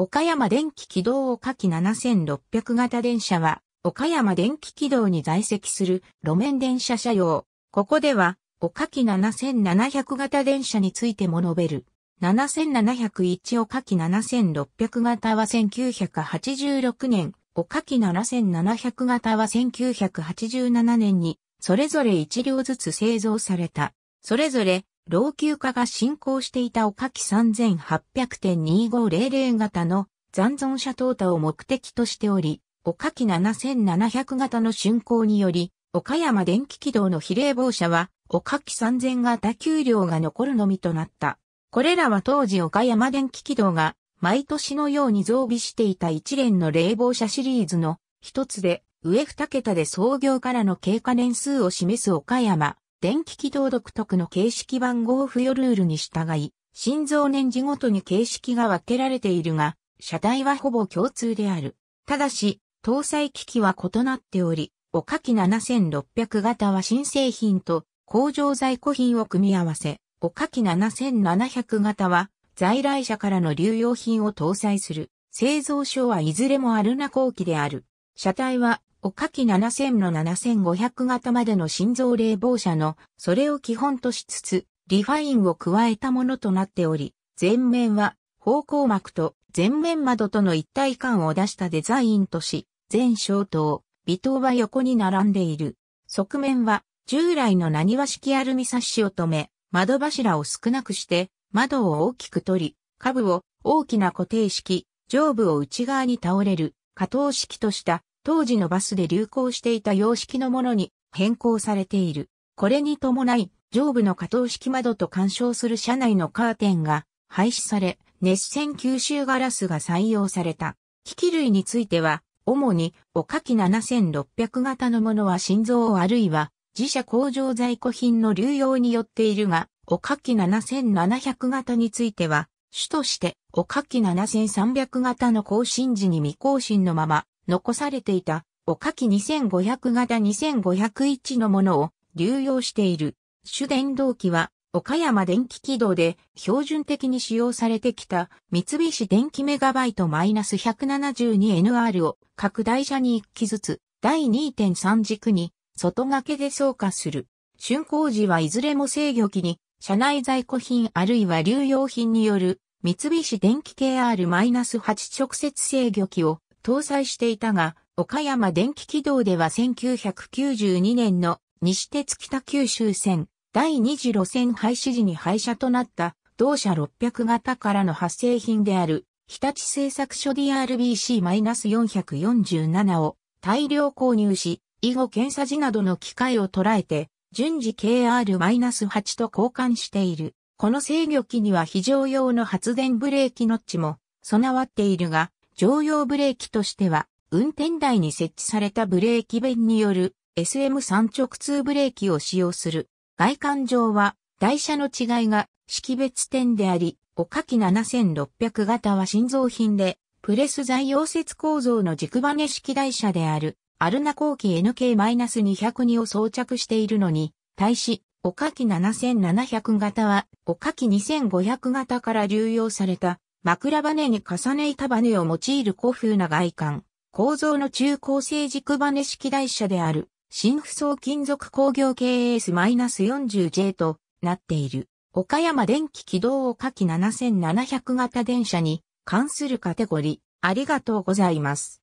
岡山電気軌道を下記7600型電車は、岡山電気軌道に在籍する路面電車車用。ここでは、お岡き7700型電車についても述べる。7701岡き7600型は1986年、お岡き7700型は1987年に、それぞれ1両ずつ製造された。それぞれ、老朽化が進行していたおかき3800.2500型の残存者淘汰を目的としており、おかき7700型の竣工により、岡山電気軌道の比例防車は、おかき3000型給料が残るのみとなった。これらは当時岡山電気軌道が毎年のように増備していた一連の冷房車シリーズの一つで上二桁で創業からの経過年数を示す岡山電気軌道独特の形式番号付与ルールに従い、心臓年次ごとに形式が分けられているが、車体はほぼ共通である。ただし、搭載機器は異なっており、おかき7600型は新製品と工場在庫品を組み合わせ、おかき7700型は在来車からの流用品を搭載する。製造所はいずれもアルナ工機である。車体はおかき7000の7500型までの心臓冷房車の、それを基本としつつ、リファインを加えたものとなっており、前面は、方向膜と前面窓との一体感を出したデザインとし、前小灯、微灯は横に並んでいる。側面は、従来の何和式アルミサッシを止め、窓柱を少なくして、窓を大きく取り、下部を大きな固定式、上部を内側に倒れる、下等式とした当時のバスで流行していた様式のものに変更されている。これに伴い、上部の可動式窓と干渉する車内のカーテンが廃止され、熱線吸収ガラスが採用された。機器類については、主に、おかき7600型のものは心臓あるいは、自社工場在庫品の流用によっているが、おかき7700型については、主として、おかき7300型の更新時に未更新のまま、残されていた、おかき2500型2501のものを流用している。主電動機は、岡山電気軌道で標準的に使用されてきた三菱電機メガバイト -172NR を各台車に1機ずつ第2.3軸に外掛けで走化する。竣工時はいずれも制御機に車内在庫品あるいは流用品による三菱電機 KR-8 直接制御機を搭載していたが、岡山電気軌道では1992年の西鉄北九州線第2次路線廃止時に廃車となった同社600型からの発生品である日立製作所 DRBC-447 を大量購入し、以後検査時などの機械を捉えて、順次 KR-8 と交換している。この制御機には非常用の発電ブレーキノッチも備わっているが、常用ブレーキとしては、運転台に設置されたブレーキ弁による SM3 直通ブレーキを使用する。外観上は、台車の違いが識別点であり、おかき7600型は新造品で、プレス材溶接構造の軸バネ式台車である、アルナ後期 NK-202 を装着しているのに、対し、おかき7700型は、おかき2500型から流用された枕バネに重ね板バネを用いる古風な外観、構造の中高性軸バネ式台車である、新不層金属工業 KS-40J となっている、岡山電気軌道を下記7700型電車に関するカテゴリー、ありがとうございます。